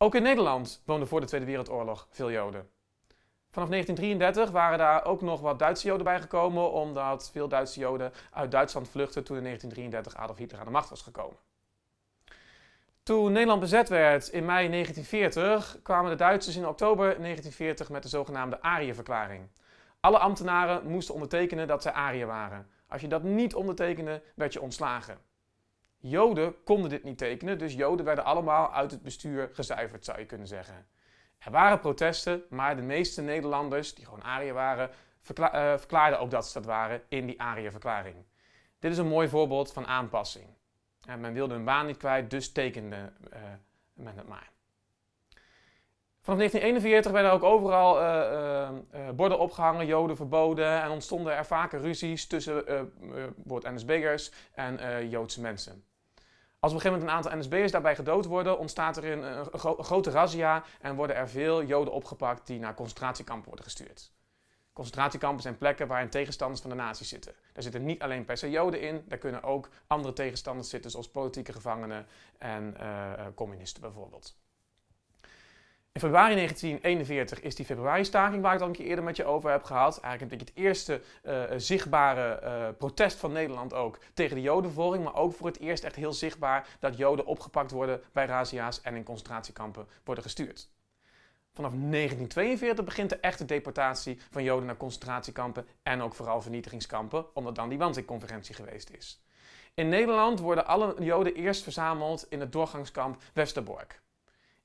Ook in Nederland woonden voor de Tweede Wereldoorlog veel Joden. Vanaf 1933 waren daar ook nog wat Duitse Joden bijgekomen, omdat veel Duitse Joden uit Duitsland vluchtten toen in 1933 Adolf Hitler aan de macht was gekomen. Toen Nederland bezet werd in mei 1940, kwamen de Duitsers in oktober 1940 met de zogenaamde Arie-verklaring. Alle ambtenaren moesten ondertekenen dat ze Arië waren. Als je dat niet ondertekende, werd je ontslagen. Joden konden dit niet tekenen, dus Joden werden allemaal uit het bestuur gezuiverd, zou je kunnen zeggen. Er waren protesten, maar de meeste Nederlanders, die gewoon Ariër waren, eh, verklaarden ook dat ze dat waren in die Ariër-verklaring. Dit is een mooi voorbeeld van aanpassing. En eh, men wilde hun baan niet kwijt, dus tekende uh, men het maar. Vanaf 1941 werden ook overal eh, eh, eh, borden opgehangen, joden verboden en ontstonden er vaker ruzies tussen NSB'ers en Joodse mensen. Als op een gegeven moment een aantal NSB'ers daarbij gedood worden, ontstaat er een, grote razzia en worden er veel Joden opgepakt die naar concentratiekampen worden gestuurd. Concentratiekampen zijn plekken waarin tegenstanders van de nazi's zitten. Daar zitten niet alleen per se Joden in, daar kunnen ook andere tegenstanders zitten, zoals politieke gevangenen en communisten bijvoorbeeld. In februari 1941 is die februari-staking, waar ik het al een keer eerder met je over heb gehad, eigenlijk denk ik het eerste eh, eh, zichtbare eh, protest van Nederland ook tegen de Jodenvolging, maar ook voor het eerst echt heel zichtbaar dat Joden opgepakt worden bij razia's en in concentratiekampen worden gestuurd. Vanaf 1942 begint de echte deportatie van Joden naar concentratiekampen en ook vooral vernietigingskampen, omdat dan die Wannsee-conferentie geweest is. In Nederland worden alle Joden eerst verzameld in het doorgangskamp Westerbork.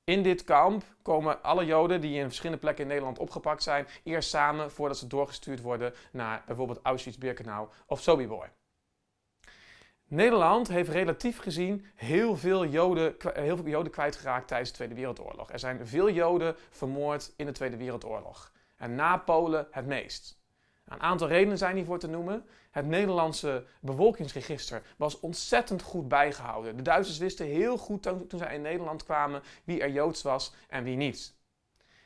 In dit kamp komen alle Joden die in verschillende plekken in Nederland opgepakt zijn, eerst samen voordat ze doorgestuurd worden naar bijvoorbeeld Auschwitz-Birkenau of Sobibor. Nederland heeft relatief gezien heel veel, Joden, eh, heel veel Joden kwijtgeraakt tijdens de Tweede Wereldoorlog. Er zijn veel Joden vermoord in de Tweede Wereldoorlog. En na Polen het meest. Een aantal redenen zijn hiervoor te noemen. Het Nederlandse bevolkingsregister was ontzettend goed bijgehouden. De Duitsers wisten heel goed toen, zij in Nederland kwamen wie er Joods was en wie niet.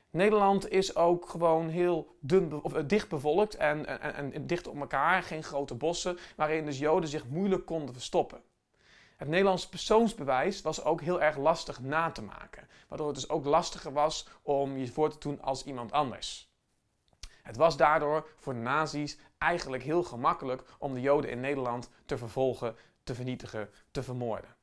Nederland is ook gewoon heel dun, of, eh, dicht bevolkt en, en, en, dicht op elkaar, geen grote bossen, waarin dus Joden zich moeilijk konden verstoppen. Het Nederlands persoonsbewijs was ook heel erg lastig na te maken, waardoor het dus ook lastiger was om je voor te doen als iemand anders. Het was daardoor voor de nazi's eigenlijk heel gemakkelijk om de Joden in Nederland te vervolgen, te vernietigen, te vermoorden.